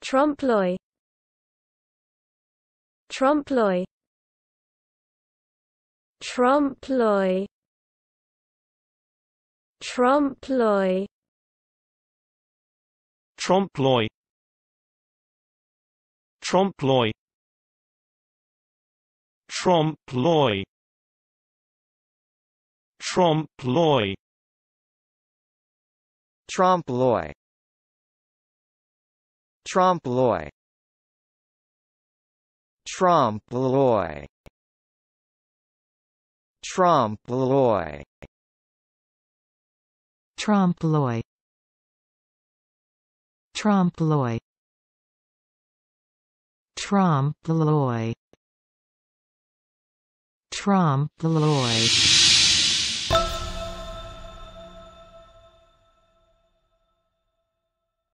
trompe l'oeil trompe l'oeil trompe l'oeil trompe l'oeil trompe l'oeil trompe l'oeil trompe l'oeil trompe l'oeil trompe l'oeil Trompe l'oeil Trompe l'oeil Trompe l'oeil Trompe l'oeil Trompe l'oeil Trompe l'oeil Trompe l'oeil